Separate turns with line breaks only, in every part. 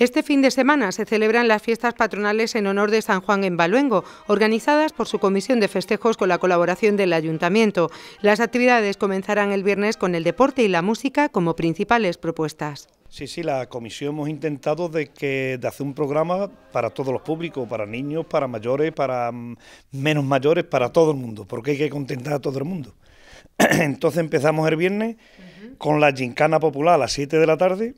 Este fin de semana se celebran las fiestas patronales en honor de San Juan en Baluengo, organizadas por su comisión de festejos con la colaboración del ayuntamiento. Las actividades comenzarán el viernes con el deporte y la música como principales propuestas.
Sí, sí, la comisión hemos intentado de que de hacer un programa para todos los públicos, para niños, para mayores, para mm, menos mayores, para todo el mundo, porque hay que contentar a todo el mundo. Entonces empezamos el viernes con la gincana popular a las 7 de la tarde,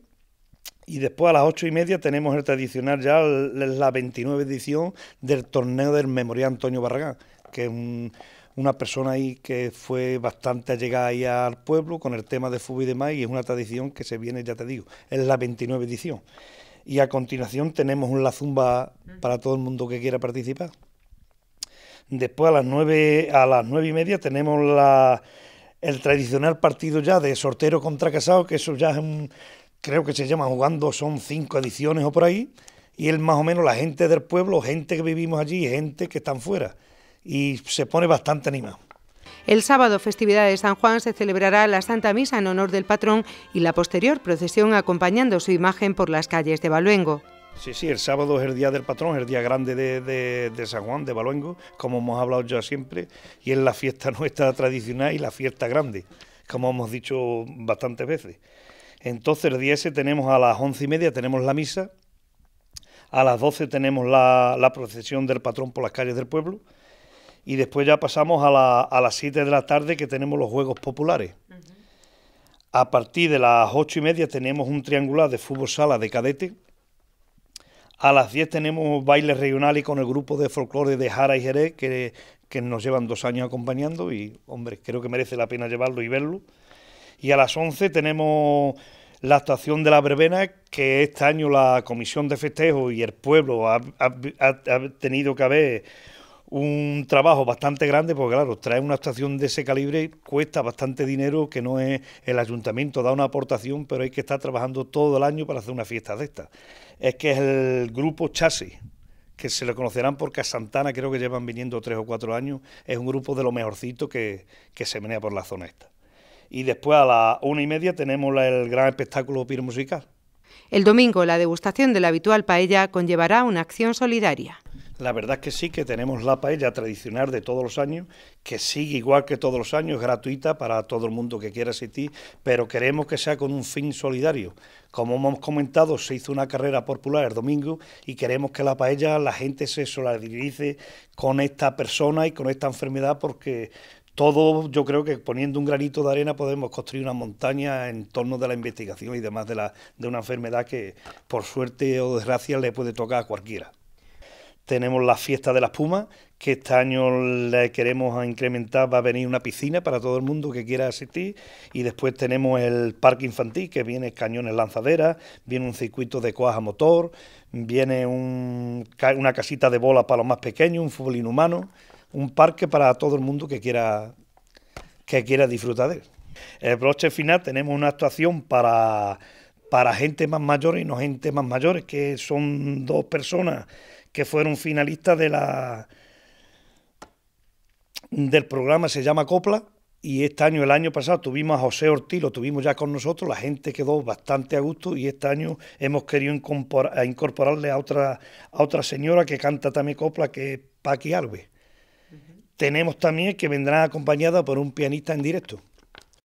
y después a las ocho y media tenemos el tradicional ya, la 29 edición del torneo del Memorial Antonio Barragán, que es una persona ahí que fue bastante allegada ahí al pueblo con el tema de fútbol y demás, y es una tradición que se viene, ya te digo, es la 29 edición. Y a continuación tenemos un La Zumba para todo el mundo que quiera participar. Después a las nueve, a las nueve y media tenemos la, el tradicional partido ya de sortero contra casado, que eso ya es un, creo que se llama Jugando, son cinco ediciones o por ahí, y él más o menos la gente del pueblo, gente que vivimos allí, gente que están fuera, y se pone bastante animado.
El sábado, festividad de San Juan, se celebrará la Santa Misa en honor del patrón y la posterior procesión acompañando su imagen por las calles de Baluengo.
Sí, sí, el sábado es el día del patrón, el día grande de, de, San Juan, de Baluengo, como hemos hablado ya siempre, y es la fiesta nuestra tradicional y la fiesta grande, como hemos dicho bastantes veces. Entonces, el día tenemos a las once y media, tenemos la misa, a las 12 tenemos la, procesión del patrón por las calles del pueblo, y después ya pasamos a, las 7 de la tarde que tenemos los juegos populares. A partir de las ocho y media tenemos un triangular de fútbol sala de cadete. A las 10 tenemos bailes regionales con el grupo de folclore de Jara y Jerez, que, que nos llevan dos años acompañando y, hombre, creo que merece la pena llevarlo y verlo. Y a las 11 tenemos la actuación de la verbena, que este año la Comisión de festejos y el pueblo ha, tenido que haber un trabajo bastante grande, porque claro, traer una actuación de ese calibre cuesta bastante dinero, que no es el ayuntamiento da una aportación, pero hay que estar trabajando todo el año para hacer una fiesta de estas. Es que es el grupo Chasis, que se lo conocerán porque a Santana creo que llevan viniendo tres o cuatro años, es un grupo de lo mejorcito que, que se menea por la zona esta y después a las una y media tenemos el gran espectáculo musical
El domingo la degustación de la habitual paella conllevará una acción solidaria.
La verdad es que sí, que tenemos la paella tradicional de todos los años, que sigue igual que todos los años, gratuita para todo el mundo que quiera asistir, pero queremos que sea con un fin solidario. Como hemos comentado, se hizo una carrera popular el domingo y queremos que la paella, la gente se solidarice con esta persona y con esta enfermedad porque todo, yo creo que poniendo un granito de arena podemos construir una montaña en torno de la investigación y demás de, una enfermedad que, por suerte o desgracia, le puede tocar a cualquiera. Tenemos la fiesta de las pumas, que este año le queremos incrementar, va a venir una piscina para todo el mundo que quiera asistir. Y después tenemos el parque infantil, que viene cañones lanzaderas, viene un circuito de coaja motor, viene una casita de bola para los más pequeños, un fútbol inhumano un parque para todo el mundo que quiera, que quiera disfrutar de él. El broche final tenemos una actuación para, para gente más mayor y no gente más mayores, que son dos personas que fueron finalistas de la, del programa, se llama Copla, y este año, el año pasado, tuvimos a José Ortiz, lo tuvimos ya con nosotros, la gente quedó bastante a gusto y este año hemos querido incorporarle a otra, a otra señora que canta también Copla, que es Paqui Alves. Tenemos también que vendrá acompañada por un pianista en directo.